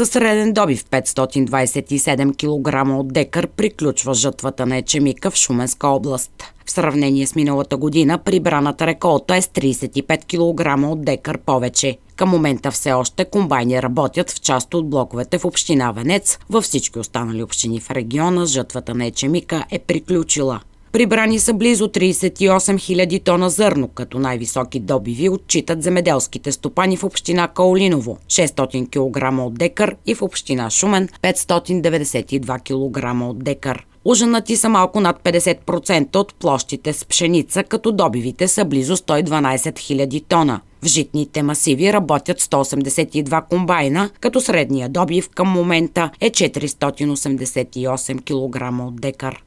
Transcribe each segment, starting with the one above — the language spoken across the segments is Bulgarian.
С среден добив 527 кг от декар приключва жътвата на ечемика в Шуменска област. В сравнение с миналата година прибраната реколта е с 35 кг от декар повече. Към момента все още комбайни работят в част от блоковете в община Венец. Във всички останали общини в региона жътвата на ечемика е приключила. Прибрани са близо 38 000 тона зърно, като най-високи добиви отчитат земеделските стопани в община Каолиново – 600 кг от декар и в община Шумен – 592 кг от декар. Ужанати са малко над 50% от площите с пшеница, като добивите са близо 112 000 тона. В житните масиви работят 182 комбайна, като средния добив към момента е 488 кг от декар.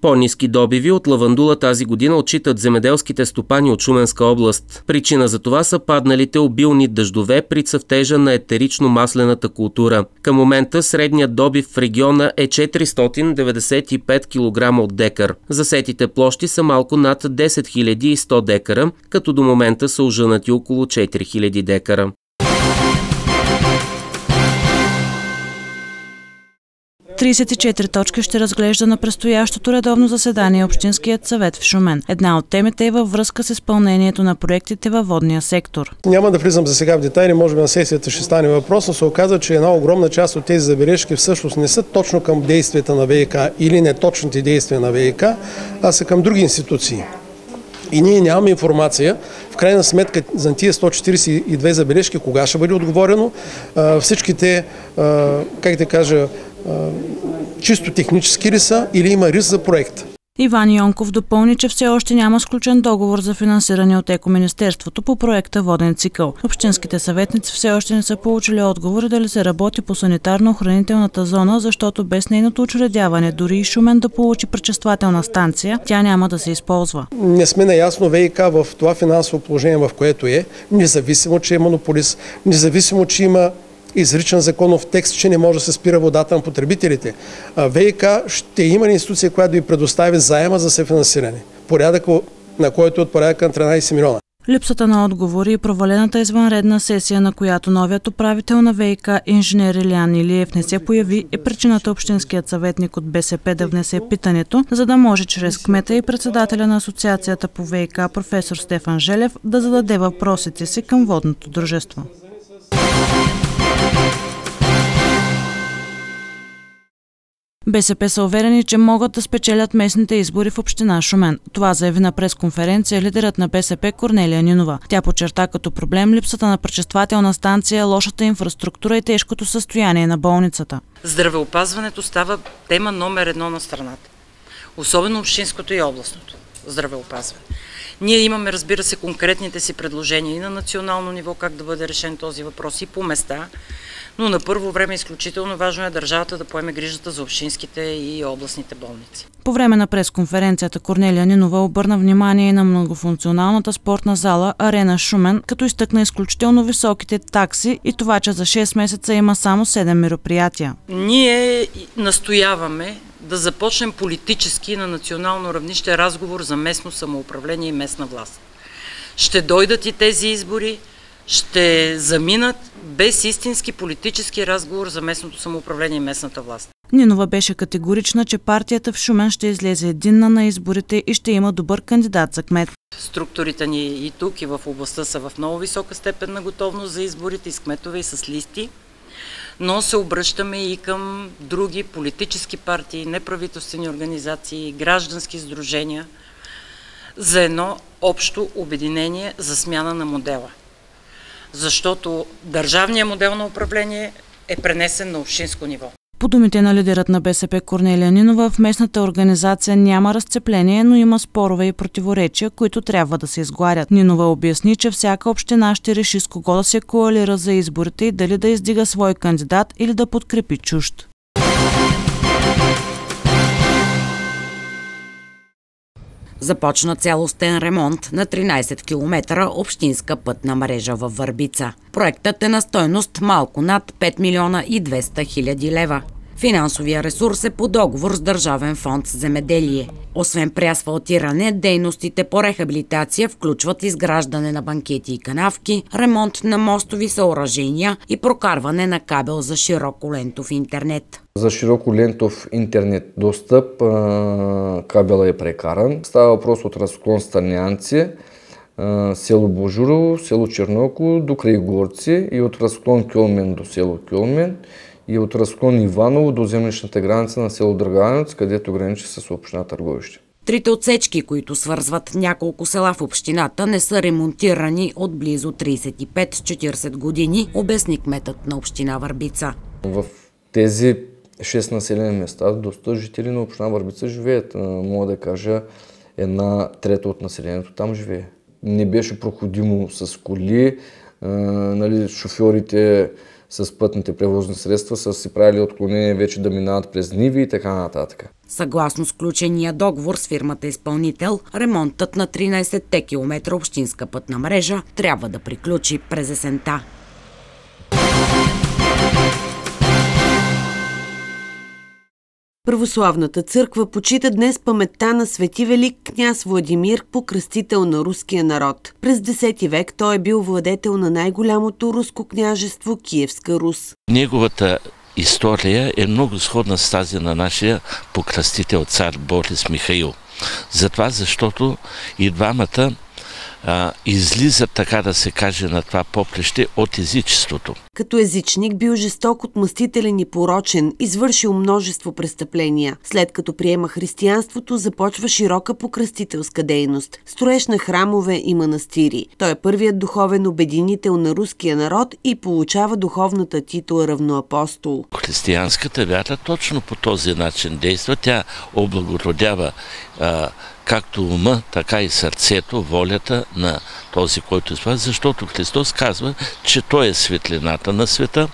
По-низки добиви от лавандула тази година отчитат земеделските стопани от Шуменска област. Причина за това са падналите обилни дъждове при цъфтежа на етерично-маслената култура. Към момента средният добив в региона е 495 кг от декар. Засетите площи са малко над 10 100 декара, като до момента са ужанати около 4000 декара. 34 точки ще разглежда на предстоящото редовно заседание Общинският съвет в Шумен. Една от темите е във връзка с изпълнението на проектите във водния сектор. Няма да влизам за сега в детайли, може би на сесията ще стане въпрос, но се оказа, че една огромна част от тези забележки всъщност не са точно към действията на ВИК или неточните действия на ВИК, а са към други институции и ние нямаме информация, в крайна сметка за тия 142 забележки, кога ще бъде отговорено, всичките, как да кажа, чисто технически ли са или има риск за проекта. Иван Йонков допълни, че все още няма сключен договор за финансиране от Екоминистерството по проекта Воден цикъл. Общинските съветници все още не са получили отговор дали се работи по санитарно-охранителната зона, защото без нейното учредяване, дори и Шумен да получи пречествателна станция, тя няма да се използва. Не сме наясно ВИК в това финансово положение, в което е, независимо, че е монополист, независимо, че има изричен законов текст, че не може да се спира водата на потребителите. ВИК ще има ли институция, която да ви предостави заема за съфинансиране. Порядък, на който е от порядъка на 13 милиона. Липсата на отговори и провалената извънредна сесия, на която новият управител на ВИК, инженер Илян Илиев, не се появи, е причината Общинският съветник от БСП да внесе питането, за да може чрез кмета и председателя на Асоциацията по ВИК, професор Стефан Желев, да зададе въпросите си към водното дружество. БСП са уверени, че могат да спечелят местните избори в община Шумен. Това заяви на пресконференция лидерът на БСП Корнелия Нинова. Тя подчерта като проблем липсата на пречествателна станция, лошата инфраструктура и тежкото състояние на болницата. Здравеопазването става тема номер едно на страната. Особено общинското и областното здравеопазване. Ние имаме, разбира се, конкретните си предложения и на национално ниво как да бъде решен този въпрос и по места, но на първо време изключително важно е държавата да поеме грижата за общинските и областните болници. По време на пресконференцията Корнелия Нинова обърна внимание и на многофункционалната спортна зала Арена Шумен, като изтъкна изключително високите такси и това, че за 6 месеца има само 7 мероприятия. Ние настояваме да започнем политически на национално равнище разговор за местно самоуправление и местна власт. Ще дойдат и тези избори, ще заминат без истински политически разговор за местното самоуправление и местната власт. Нинова беше категорична, че партията в Шумен ще излезе единна на изборите и ще има добър кандидат за кмет. Структурите ни и тук, и в областта са в много висока степен на готовност за изборите и с кметове, и с листи но се обръщаме и към други политически партии, неправителствени организации, граждански сдружения за едно общо обединение за смяна на модела. Защото държавният модел на управление е пренесен на общинско ниво. По думите на лидерът на БСП Корнелия Нинова, в местната организация няма разцепление, но има спорове и противоречия, които трябва да се изгладят. Нинова обясни, че всяка община ще реши с кого да се коалира за изборите и дали да издига свой кандидат или да подкрепи чужд. Започна цялостен ремонт на 13 км общинска пътна мрежа във Върбица. Проектът е на стойност малко над 5 милиона и 200 хиляди лева. Финансовия ресурс е по договор с Държавен фонд Земеделие. Освен преасфалтиране, дейностите по рехабилитация включват изграждане на банкети и канавки, ремонт на мостови съоръжения и прокарване на кабел за широколентов интернет. За широколентов интернет достъп кабела е прекаран. Става въпрос от разклон Станянци, село Божурово, село Черноко до Крайгорци Горци и от разклон Кюлмен до село Кюлмен – и от Разклон Иваново до землищната граница на село Драганец, където граничи с община Търговище. Трите отсечки, които свързват няколко села в общината, не са ремонтирани от близо 35-40 години, обясни кметът на община Върбица. В тези 6 населени места доста жители на община Върбица живеят. Мога да кажа, една трета от населението там живее. Не беше проходимо с коли, нали, шофьорите с пътните превозни средства са си правили отклонение вече да минават през ниви и така нататък. Съгласно сключения договор с фирмата изпълнител, ремонтът на 13-те километра общинска пътна мрежа трябва да приключи през есента. Православната църква почита днес паметта на свети велик княз Владимир, покръстител на руския народ. През 10 век той е бил владетел на най-голямото руско княжество Киевска Рус. Неговата история е много сходна с тази на нашия покръстител цар Борис Михаил. Затова, защото и двамата а, излизат, така да се каже, на това попреще от езичеството. Като езичник бил жесток, отмъстителен и порочен, извършил множество престъпления. След като приема християнството, започва широка покръстителска дейност, строеж на храмове и манастири. Той е първият духовен обединител на руския народ и получава духовната титла равноапостол. Християнската вяра точно по този начин действа. Тя облагородява а, както ума, така и сърцето, волята на този, който изпада, защото Христос казва, че Той е светлината на света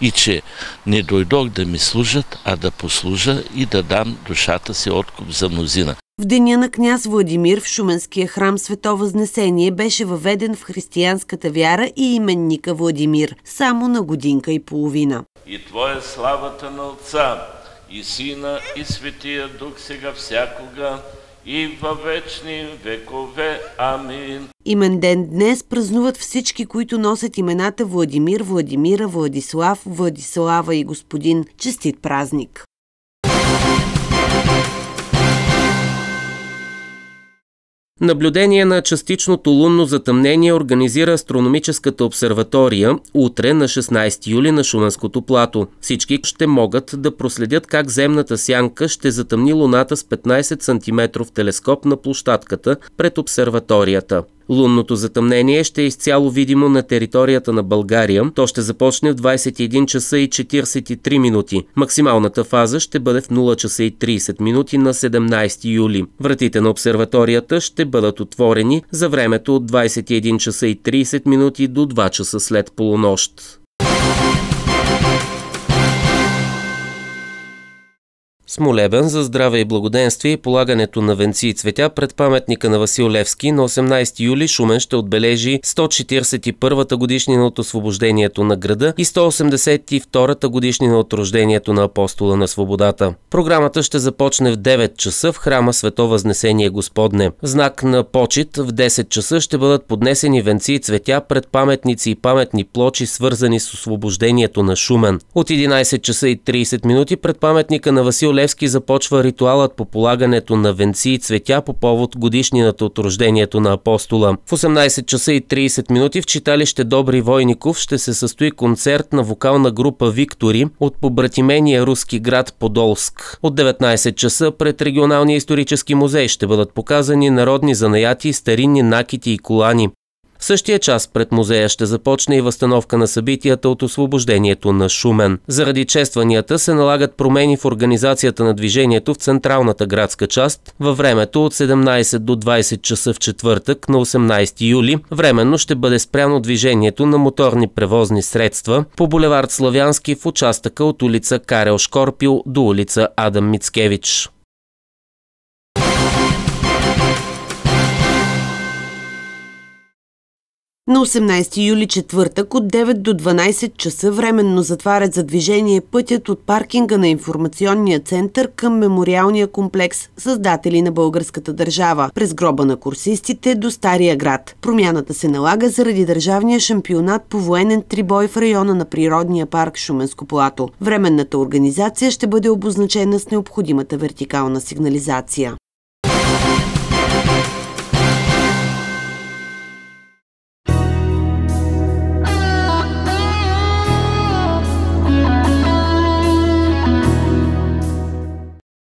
и че не дойдох да ми служат, а да послужа и да дам душата си откуп за мнозина. В деня на княз Владимир в Шуменския храм Свето Възнесение беше въведен в християнската вяра и именника Владимир, само на годинка и половина. И Твоя славата на Отца, и Сина, и Светия Дух сега всякога, и във вечни векове. Амин. Имен ден днес празнуват всички, които носят имената Владимир, Владимира, Владислав, Владислава и Господин. Честит празник! Наблюдение на частичното лунно затъмнение организира астрономическата обсерватория утре на 16 юли на Шуменското плато. Всички ще могат да проследят как земната сянка ще затъмни луната с 15 см телескоп на площадката пред обсерваторията. Лунното затъмнение ще е изцяло видимо на територията на България. То ще започне в 21 часа и 43 минути. Максималната фаза ще бъде в 0 часа и 30 минути на 17 юли. Вратите на обсерваторията ще бъдат отворени за времето от 21 часа и 30 минути до 2 часа след полунощ. С молебен за здраве и благоденствие и полагането на венци и цветя пред паметника на Васил Левски на 18 юли Шумен ще отбележи 141-та годишнина от освобождението на града и 182-та годишнина от рождението на апостола на свободата. Програмата ще започне в 9 часа в храма Свето Възнесение Господне. В знак на почет в 10 часа ще бъдат поднесени венци и цветя пред паметници и паметни плочи, свързани с освобождението на Шумен. От 11 часа и 30 минути пред паметника на Васил Левски започва ритуалът по полагането на венци и цветя по повод годишнината от рождението на апостола. В 18 часа и 30 минути в читалище Добри Войников ще се състои концерт на вокална група Виктори от побратимения руски град Подолск. От 19 часа пред регионалния исторически музей ще бъдат показани народни занаяти, старинни накити и колани. В същия час пред музея ще започне и възстановка на събитията от освобождението на Шумен. Заради честванията се налагат промени в организацията на движението в централната градска част във времето от 17 до 20 часа в четвъртък на 18 юли. Временно ще бъде спряно движението на моторни превозни средства по булевард Славянски в участъка от улица Карел Шкорпил до улица Адам Мицкевич. На 18 юли четвъртък от 9 до 12 часа временно затварят за движение пътят от паркинга на информационния център към мемориалния комплекс Създатели на българската държава през гроба на курсистите до Стария град. Промяната се налага заради държавния шампионат по военен трибой в района на природния парк Шуменско плато. Временната организация ще бъде обозначена с необходимата вертикална сигнализация.